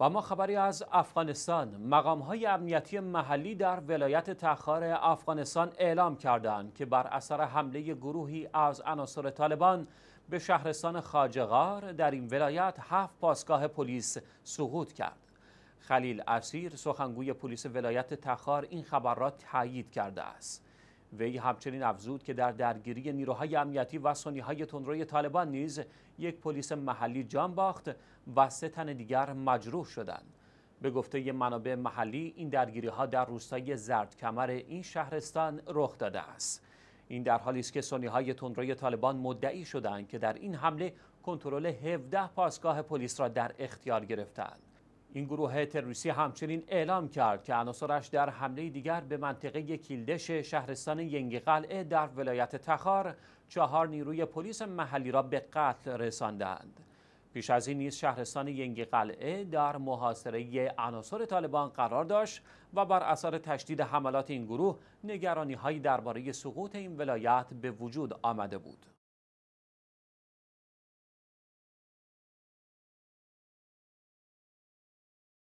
و ما خبری از افغانستان مقام های امنیتی محلی در ولایت تخار افغانستان اعلام کردند که بر اثر حمله گروهی از عناصر طالبان به شهرستان خاجغار در این ولایت هفت پاسگاه پلیس سقوط کرد خلیل اسیر سخنگوی پلیس ولایت تخار این خبر را تایید کرده است وی همچنین افزود که در درگیری نیروهای امنیتی و سنیهای تندروی طالبان نیز یک پلیس محلی جان باخت و سه تن دیگر مجروح شدند به گفته منابع محلی این درگیری ها در روستای زردکمر این شهرستان رخ داده است این در حالی است که سنیهای تندروی طالبان مدعی شدند که در این حمله کنترل 17 پاسگاه پلیس را در اختیار گرفتند این گروه تروریستی همچنین اعلام کرد که عناصرش در حمله دیگر به منطقه کیلدش شهرستان ینگی قلعه در ولایت تخار چهار نیروی پلیس محلی را به قتل رساندند. پیش از این نیز شهرستان ینگی قلعه در محاصره عناصر طالبان قرار داشت و بر اثر تشدید حملات این گروه نگرانی هایی درباره سقوط این ولایت به وجود آمده بود.